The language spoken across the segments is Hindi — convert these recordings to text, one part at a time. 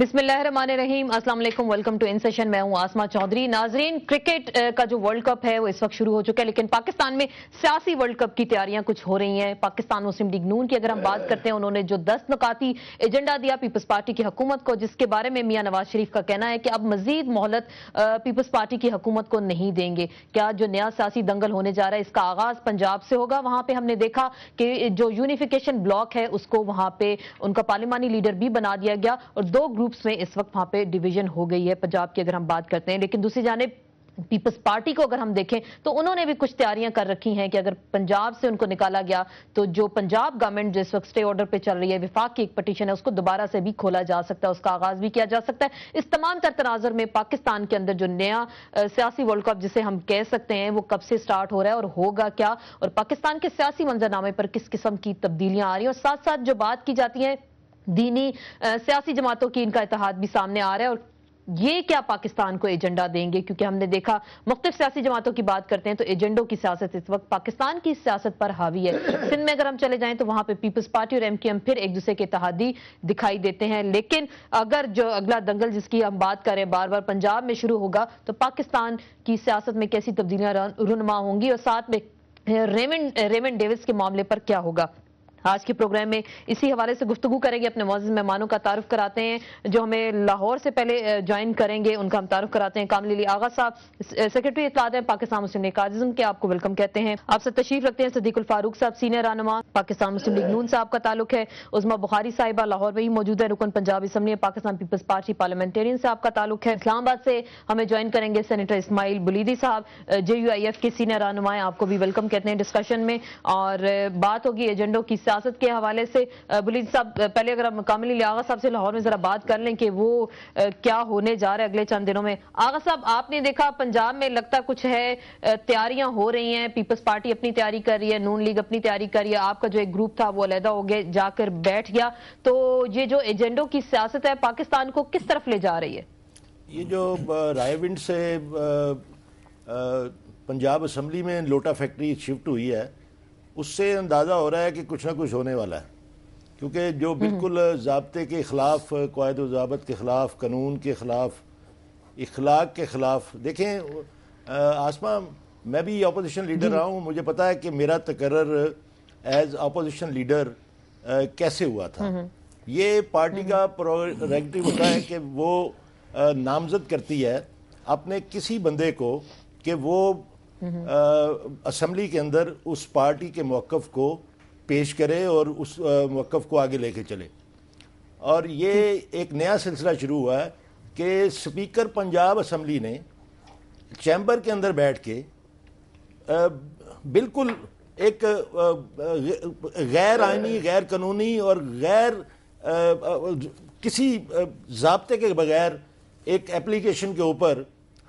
बिस्मिल्लाहिर्रहमानिर्रहीम अस्सलाम वालेकुम वेलकम टू इन सेशन मैं हूं आसमा चौधरी नाजरीन क्रिकेट का जो वर्ल्ड कप है वो इस वक्त शुरू हो चुका है लेकिन पाकिस्तान में सियासी वर्ल्ड कप की तैयारियां कुछ हो रही हैं पाकिस्तान मुस्लिम लीग नून की अगर हम बात करते हैं उन्होंने जो दस नकाती एजेंडा दिया पीपल्स पार्टी की हुकूमत को जिसके बारे में मियाँ नवाज शरीफ का कहना है कि अब मजीद मोहलत पीपल्स पार्टी की हुकूमत को नहीं देंगे क्या जो नया सियासी दंगल होने जा रहा है इसका आगाज पंजाब से होगा वहां पर हमने देखा कि जो यूनिफिकेशन ब्लॉक है उसको वहां पर उनका पार्लिमानी लीडर भी बना दिया गया और दो ग्रुप ग्रुप्स में इस वक्त वहां पे डिवीजन हो गई है पंजाब की अगर हम बात करते हैं लेकिन दूसरी जाने पीपल्स पार्टी को अगर हम देखें तो उन्होंने भी कुछ तैयारियां कर रखी हैं कि अगर पंजाब से उनको निकाला गया तो जो पंजाब गवर्नमेंट जिस वक्त स्टे ऑर्डर पे चल रही है विफाक की एक पटिशन है उसको दोबारा से भी खोला जा सकता है उसका आगाज भी किया जा सकता है इस तमाम तर तनाजर में पाकिस्तान के अंदर जो नया सियासी वर्ल्ड कप जिसे हम कह सकते हैं वो कब से स्टार्ट हो रहा है और होगा क्या और पाकिस्तान के सियासी मंजरनामे पर किस किस्म की तब्दीलियां आ रही हैं और साथ साथ जो बात की जाती है दीनी सियासी जमातों की इनका इतिहाद भी सामने आ रहा है और ये क्या पाकिस्तान को एजेंडा देंगे क्योंकि हमने देखा मुख्तफ सियासी जमातों की बात करते हैं तो एजेंडों की सियासत इस वक्त पाकिस्तान की सियासत पर हावी है सिंध में अगर हम चले जाएं तो वहां पे पीपल्स पार्टी और एमकेएम फिर एक दूसरे के इतिहादी दिखाई देते हैं लेकिन अगर जो अगला दंगल जिसकी हम बात करें बार बार पंजाब में शुरू होगा तो पाकिस्तान की सियासत में कैसी तब्दीलियां रुनमा होंगी और साथ में रेमन रेमन डेविस के मामले पर क्या होगा आज के प्रोग्राम में इसी हवाले से गुफ्तु करेंगे अपने मौजूद मेहमानों का तारुफ कराते हैं जो हमें लाहौर से पहले ज्वाइन करेंगे उनका हम तारुफ कराते हैं कामली आगा साहब सेक्रेटरी इतलाद है पाकिस्तान मुस्लिम लीग काजम के आपको वेलकम कहते हैं आपसे तशरीफ रखते हैं सदीकुल फारूक साहब सीनियर रहनमा पाकिस्तान मुस्लिम लीग नून साहब का ताल्लुक है उजमा बुखारी साहिबा लाहौर में ही मौजूद है रुकन पंजाब इसम्बली पाकिस्तान पीपल्स पार्टी पार्लियामेंटेरियन साहब का ताल्लुक है इस्लामाबाद से हमें ज्वाइन करेंगे सेनेटर इसमाइल बुलीदी साहब जे यू आई एफ के सीनियर रहनुमाएं आपको भी वेलकम कहते हैं डिस्कशन में और बात होगी एजेंडों की सियासत के हवाले से बुलीन साहब पहले अगर हम कामिल आगा साहब से लाहौर में जरा बात कर लें कि वो क्या होने जा रहे अगले चंद दिनों में आगा साहब आपने देखा पंजाब में लगता कुछ है तैयारियां हो रही हैं पीपल्स पार्टी अपनी तैयारी कर रही है नून लीग अपनी तैयारी कर रही है आपका जो एक ग्रुप था वो अलहदा हो गया जाकर बैठ गया तो ये जो एजेंडों की सियासत है पाकिस्तान को किस तरफ ले जा रही है ये जो रायविंड से पंजाब असम्बली में लोटा फैक्ट्री शिफ्ट हुई है उससे अंदाज़ा हो रहा है कि कुछ ना कुछ होने वाला है क्योंकि जो हम्म। बिल्कुल जबते के ख़िलाफ़ कवायद वजाबत के ख़िलाफ़ कानून के ख़िलाफ़ इखलाक के ख़िलाफ़ देखें आसमा मैं भी अपोजिशन लीडर रहा हूँ मुझे पता है कि मेरा तकर्र एज अपोजिशन लीडर कैसे हुआ था हम्म। ये पार्टी का प्रोरेगटिव हम्म। होता है कि वो नामजद करती है अपने किसी बंदे को कि वो असम्बली के अंदर उस पार्टी के मौक़ को पेश करे और उस मौक़ को आगे लेके चले और ये एक नया सिलसिला शुरू हुआ है कि स्पीकर पंजाब असम्बली ने चैम्बर के अंदर बैठ के बिल्कुल एक गैर आइनी गैर कानूनी और गैर किसी जबते के बगैर एक एप्लीकेशन के ऊपर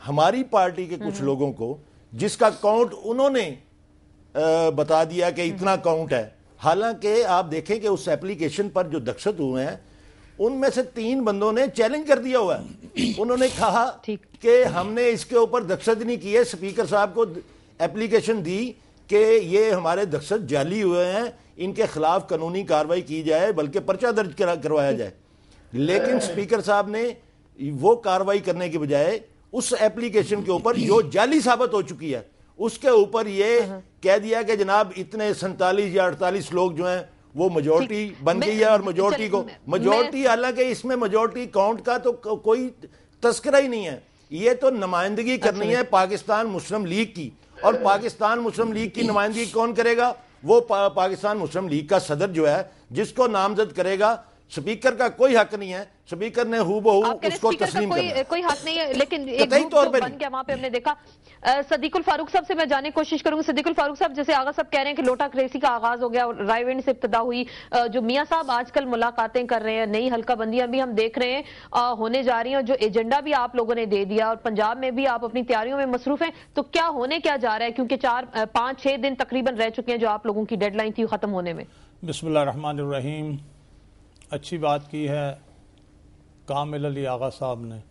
हमारी पार्टी के कुछ हम्म। लोगों को जिसका काउंट उन्होंने बता दिया कि हम्म। इतना काउंट है हालांकि आप देखें कि उस एप्लीकेशन पर जो दक्षत हुए हैं उनमें से तीन बंदों ने चैलेंज कर दिया हुआ है उन्होंने कहा कि हमने इसके ऊपर दक्षत नहीं की है स्पीकर साहब को एप्लीकेशन दी कि ये हमारे दक्षत जाली हुए हैं इनके खिलाफ कानूनी कार्रवाई की जाए बल्कि पर्चा दर्ज करवाया जाए लेकिन स्पीकर साहब ने वो कार्रवाई करने के बजाय उस एप्लीकेशन के ऊपर जो जाली साबित हो चुकी है उसके ऊपर ये कह दिया कि जनाब इतने सैतालीस या अड़तालीस लोग जो हैं वो मेजोरिटी बन गई है और मेजोरिटी को मेजोरिटी हालांकि इसमें मेजोरिटी काउंट का तो कोई तस्करा ही नहीं है ये तो नुमाइंदगी करनी अच्छा। है पाकिस्तान मुस्लिम लीग की और पाकिस्तान मुस्लिम लीग की नुमाइंदगी कौन करेगा वो पा, पाकिस्तान मुस्लिम लीग का सदर जो है जिसको नामजद करेगा स्पीकर का कोई हक नहीं है स्पीकर ने हु उसको तस्लीम कोई, करना। कोई हक नहीं है लेकिन एक तौर तो बन गया वहां पे हमने देखा सदीकुल फारूक साहब से मैं जाने की कोशिश करूंगी सदीकुल फारूक साहब जैसे आगा साहब कह रहे हैं कि लोटा क्रेसी का आगाज हो गया रायविंड से इब्तदा हुई जो मियाँ साहब आजकल मुलाकातें कर रहे हैं नई हल्का बंदियां भी हम देख रहे हैं होने जा रही और जो एजेंडा भी आप लोगों ने दे दिया और पंजाब में भी आप अपनी तैयारियों में मसरूफ है तो क्या होने क्या जा रहा है क्योंकि चार पांच छह दिन तकरीबन रह चुके हैं जो आप लोगों की डेडलाइन थी खत्म होने में बिस्मिल्लाह अच्छी बात की है कामिल अली आगा साहब ने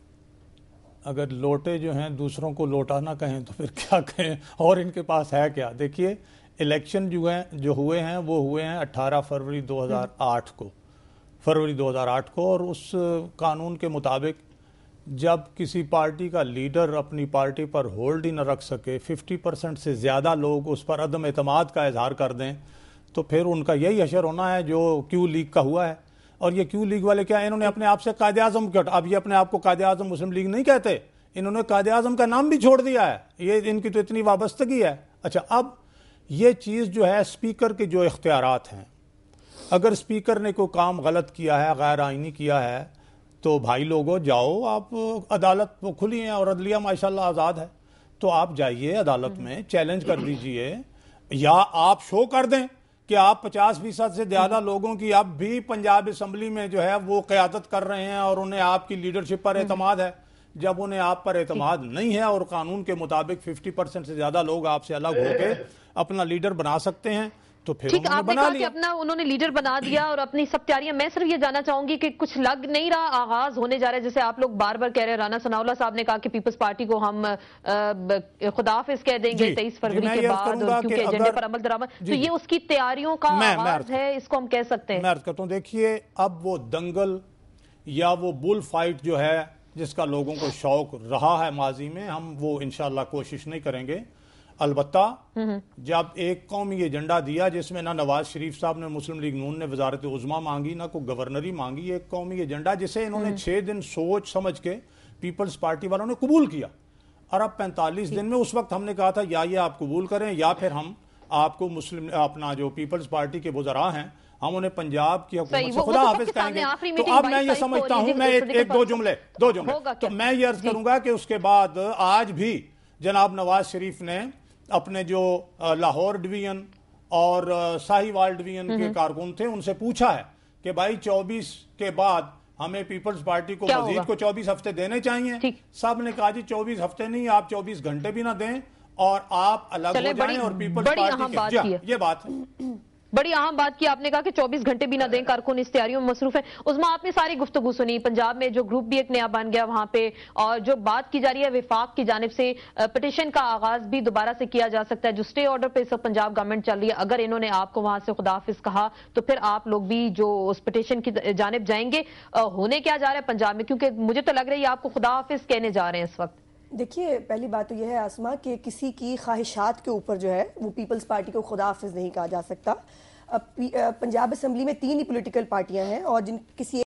अगर लोटे जो हैं दूसरों को लोटा ना कहें तो फिर क्या कहें और इनके पास है क्या देखिए इलेक्शन जो हैं जो हुए हैं वो हुए हैं 18 फरवरी 2008 को फरवरी 2008 को और उस कानून के मुताबिक जब किसी पार्टी का लीडर अपनी पार्टी पर होल्ड ही न रख सके 50 परसेंट से ज़्यादा लोग उस पर अदम अतमाद का इजहार कर दें तो फिर उनका यही अशर होना है जो क्यू लीग का हुआ है और ये क्यों लीग वाले क्या इन्होंने अपने आप से कायद आजम कट अब ये अपने आप को कायद आजम मुस्लिम लीग नहीं कहते इन्होंने कायद आजम का नाम भी छोड़ दिया है ये इनकी तो इतनी वाबस्तगी है अच्छा अब ये चीज़ जो है स्पीकर के जो इख्तियार हैं अगर स्पीकर ने कोई काम गलत किया है गैर आइनी किया है तो भाई लोगों जाओ आप अदालत खुली हैं और अदलिया माशाल्लाह आज़ाद है तो आप जाइए अदालत में चैलेंज कर लीजिए या आप शो कर दें कि आप 50 फीसद से ज़्यादा लोगों की अब भी पंजाब असम्बली में जो है वो क़्यादत कर रहे हैं और उन्हें आपकी लीडरशिप पर एतम है जब उन्हें आप पर एतमाद नहीं है और कानून के मुताबिक 50 परसेंट से ज़्यादा लोग आपसे अलग होकर अपना लीडर बना सकते हैं तो फिर ठीक आपने बना कहा कि अपना उन्होंने लीडर बना दिया और अपनी सब तैयारियां मैं सिर्फ ये जानना चाहूंगी कि कुछ लग नहीं रहा आगाज होने जा रहा है जैसे आप लोग बार बार कह रहे हैं राना सनाउल्ला साहब ने कहा कि पीपल्स पार्टी को हम खुदाफिज कह देंगे तेईस फरवरी के बाद क्योंकि एजेंडे पर अमल दरामद तो ये उसकी तैयारियों का आगाज है इसको हम कह सकते हैं मैं करता देखिए अब वो दंगल या वो बुल फाइट जो है जिसका लोगों को शौक रहा है माजी में हम वो इनशाला कोशिश नहीं करेंगे अलबत् जब एक कौमी एजेंडा दिया जिसमें ना नवाज शरीफ साहब ने मुस्लिम लीग नून ने वजारत उजमा मांगी ना कोई गवर्नरी मांगी एक कौमी एजेंडा जिसे इन्होंने हम्म। छह दिन सोच समझ के पीपल्स पार्टी वालों ने कबूल किया और अब पैंतालीस दिन में उस वक्त हमने कहा था या ये आप कबूल करें या फिर हम आपको मुस्लिम अपना जो पीपल्स पार्टी के बुजरा हैं हम उन्हें पंजाब की हुकूमत से खुदा तो हाफिज कहेंगे तो अब मैं ये समझता हूँ मैं एक, एक दो जुमले दो जुमले तो मैं ये अर्ज करूंगा कि उसके बाद आज भी जनाब नवाज शरीफ ने अपने जो लाहौर डिवीजन और साहिवाल डिवीजन के कारकुन थे उनसे पूछा है कि भाई 24 के बाद हमें पीपल्स पार्टी को मजीद को 24 हफ्ते देने चाहिए सब ने कहा जी 24 हफ्ते नहीं आप 24 घंटे भी ना दें और आप अलग हो जाएं और पीपल्स पार्टी के ये बात है बड़ी अहम बात की आपने कहा कि 24 घंटे भी ना दें कारकुन इस तैयारियों में मसरूफ है उसमें आपने सारी गुफ्तगु सुनी पंजाब में जो ग्रुप भी एक नया बन गया वहां पे और जो बात की जा रही है विफाक की जानब से पटिशन का आगाज भी दोबारा से किया जा सकता है जो स्टे ऑर्डर पर सब पंजाब गवर्नमेंट चल रही है अगर इन्होंने आपको वहां से खुदाफिज कहा तो फिर आप लोग भी जो उस पटिशन की जानब जाएंगे होने क्या जा रहा है पंजाब में क्योंकि मुझे तो लग रहा है आपको खुदाफिज कहने जा रहे हैं इस वक्त देखिए पहली बात तो यह है आसमा कि किसी की ख्वाहिशात के ऊपर जो है वो पीपल्स पार्टी को खुदाफिज नहीं कहा जा सकता अब पंजाब असम्बली में तीन ही पॉलिटिकल पार्टियां हैं और जिन किसी